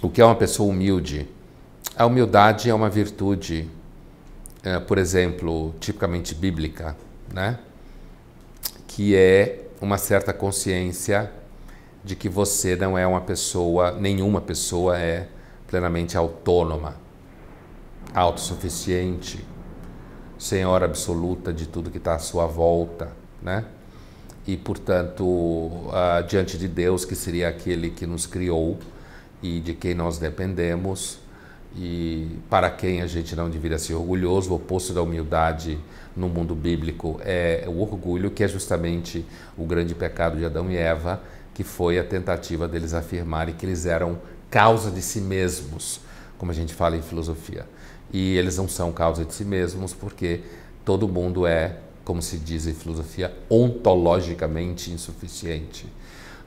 O que é uma pessoa humilde? A humildade é uma virtude, é, por exemplo, tipicamente bíblica, né? que é uma certa consciência de que você não é uma pessoa, nenhuma pessoa é plenamente autônoma, autossuficiente, senhora absoluta de tudo que está à sua volta, né? E portanto, uh, diante de Deus, que seria aquele que nos criou, e de quem nós dependemos e para quem a gente não deveria ser orgulhoso. O oposto da humildade no mundo bíblico é o orgulho, que é justamente o grande pecado de Adão e Eva, que foi a tentativa deles afirmarem que eles eram causa de si mesmos, como a gente fala em filosofia. E eles não são causa de si mesmos porque todo mundo é, como se diz em filosofia, ontologicamente insuficiente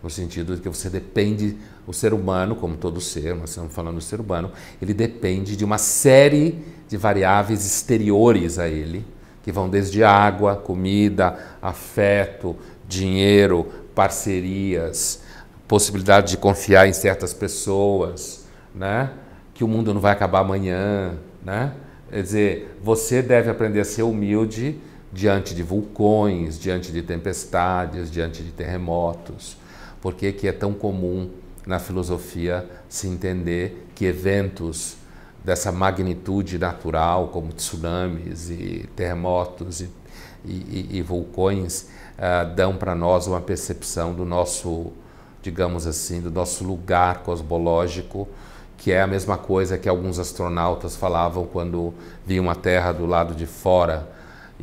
no sentido de que você depende, o ser humano, como todo ser, nós estamos falando do ser humano, ele depende de uma série de variáveis exteriores a ele, que vão desde água, comida, afeto, dinheiro, parcerias, possibilidade de confiar em certas pessoas, né? que o mundo não vai acabar amanhã, né? Quer dizer, você deve aprender a ser humilde diante de vulcões, diante de tempestades, diante de terremotos, por que, que é tão comum na filosofia se entender que eventos dessa magnitude natural, como tsunamis e terremotos e, e, e vulcões, uh, dão para nós uma percepção do nosso, digamos assim, do nosso lugar cosmológico, que é a mesma coisa que alguns astronautas falavam quando viam a Terra do lado de fora,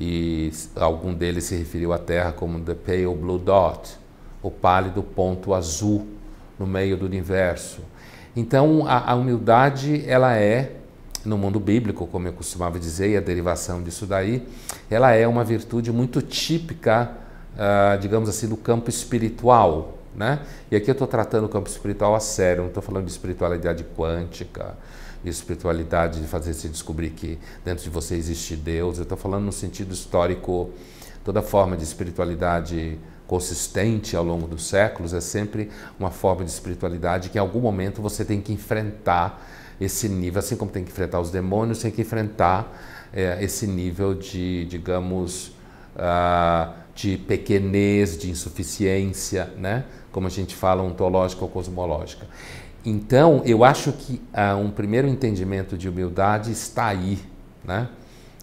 e algum deles se referiu à Terra como the pale blue dot, o pálido ponto azul no meio do universo. Então, a, a humildade, ela é, no mundo bíblico, como eu costumava dizer, e a derivação disso daí, ela é uma virtude muito típica, uh, digamos assim, do campo espiritual. Né? E aqui eu estou tratando o campo espiritual a sério, não estou falando de espiritualidade quântica, de espiritualidade de fazer se descobrir que dentro de você existe Deus. Eu estou falando no sentido histórico, toda forma de espiritualidade consistente ao longo dos séculos, é sempre uma forma de espiritualidade que em algum momento você tem que enfrentar esse nível, assim como tem que enfrentar os demônios, tem que enfrentar é, esse nível de, digamos, uh, de pequenez, de insuficiência, né? como a gente fala, ontológica ou cosmológica. Então, eu acho que uh, um primeiro entendimento de humildade está aí. Né?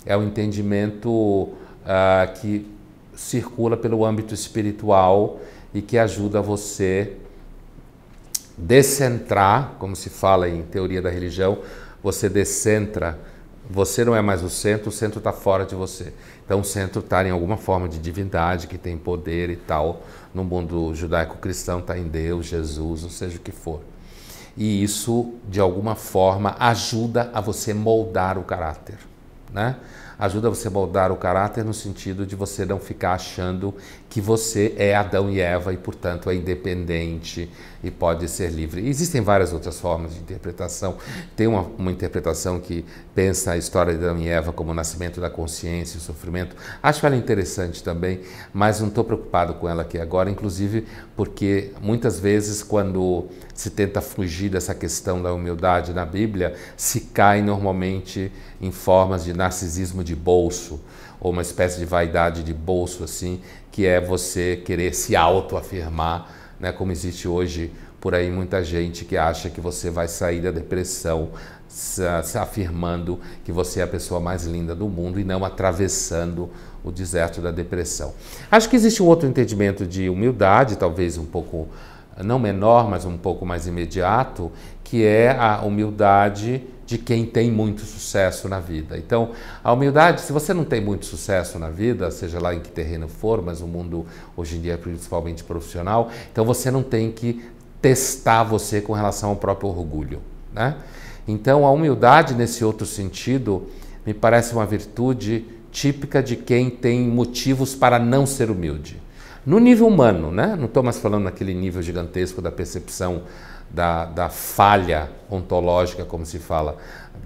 É o um entendimento uh, que circula pelo âmbito espiritual e que ajuda você descentrar, como se fala em teoria da religião, você descentra, você não é mais o centro, o centro está fora de você. Então o centro está em alguma forma de divindade que tem poder e tal. No mundo judaico-cristão está em Deus, Jesus, ou seja o que for. E isso, de alguma forma, ajuda a você moldar o caráter. Né? ajuda você a moldar o caráter no sentido de você não ficar achando que você é Adão e Eva e, portanto, é independente e pode ser livre. Existem várias outras formas de interpretação. Tem uma, uma interpretação que pensa a história de Adão e Eva como o nascimento da consciência e o sofrimento. Acho ela interessante também, mas não estou preocupado com ela aqui agora, inclusive porque muitas vezes quando se tenta fugir dessa questão da humildade na Bíblia, se cai normalmente em formas de narcisismo de bolso, ou uma espécie de vaidade de bolso, assim, que é você querer se autoafirmar, né, como existe hoje por aí muita gente que acha que você vai sair da depressão se afirmando que você é a pessoa mais linda do mundo e não atravessando o deserto da depressão. Acho que existe um outro entendimento de humildade, talvez um pouco não menor, mas um pouco mais imediato, que é a humildade de quem tem muito sucesso na vida. Então, a humildade, se você não tem muito sucesso na vida, seja lá em que terreno for, mas o mundo hoje em dia é principalmente profissional, então você não tem que testar você com relação ao próprio orgulho, né? Então, a humildade nesse outro sentido me parece uma virtude típica de quem tem motivos para não ser humilde. No nível humano, né? não estou mais falando naquele nível gigantesco da percepção da, da falha ontológica, como se fala,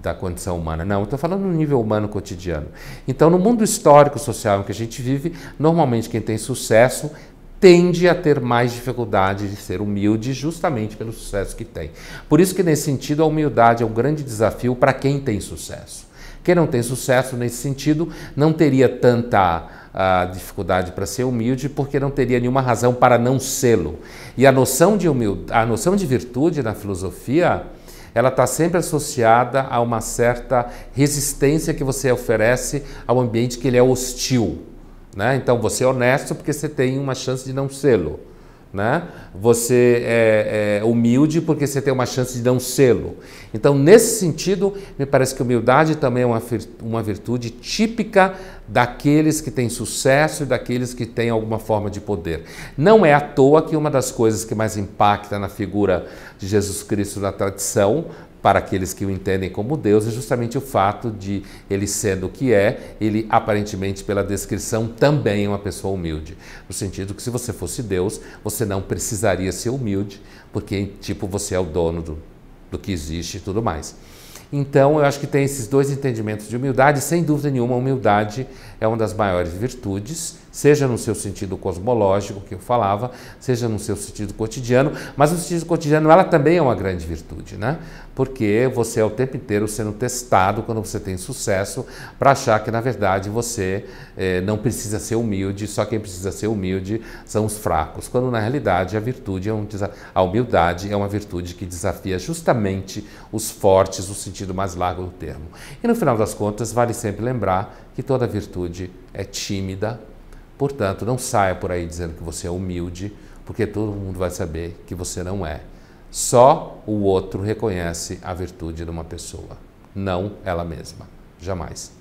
da condição humana. Não, estou falando no nível humano cotidiano. Então, no mundo histórico social em que a gente vive, normalmente quem tem sucesso tende a ter mais dificuldade de ser humilde justamente pelo sucesso que tem. Por isso que nesse sentido a humildade é um grande desafio para quem tem sucesso. Quem não tem sucesso nesse sentido não teria tanta a dificuldade para ser humilde porque não teria nenhuma razão para não sê-lo. E a noção de humildade, a noção de virtude na filosofia, ela está sempre associada a uma certa resistência que você oferece ao ambiente que ele é hostil. Né? Então você é honesto porque você tem uma chance de não sê-lo. Né? Você é, é, humilde porque você tem uma chance de dar um selo. Então, nesse sentido, me parece que humildade também é uma, uma virtude típica daqueles que têm sucesso e daqueles que têm alguma forma de poder. Não é à toa que uma das coisas que mais impacta na figura de Jesus Cristo na tradição para aqueles que o entendem como Deus é justamente o fato de ele sendo o que é, ele aparentemente, pela descrição, também é uma pessoa humilde. No sentido que, se você fosse Deus, você não precisaria ser humilde, porque, tipo, você é o dono do, do que existe e tudo mais. Então, eu acho que tem esses dois entendimentos de humildade. Sem dúvida nenhuma, a humildade é uma das maiores virtudes, seja no seu sentido cosmológico, que eu falava, seja no seu sentido cotidiano, mas no sentido cotidiano ela também é uma grande virtude, né? porque você é o tempo inteiro sendo testado quando você tem sucesso para achar que na verdade você eh, não precisa ser humilde, só quem precisa ser humilde são os fracos, quando na realidade a virtude é um a humildade é uma virtude que desafia justamente os fortes no sentido mais largo do termo. E no final das contas vale sempre lembrar que toda virtude é tímida, portanto não saia por aí dizendo que você é humilde, porque todo mundo vai saber que você não é. Só o outro reconhece a virtude de uma pessoa, não ela mesma. Jamais.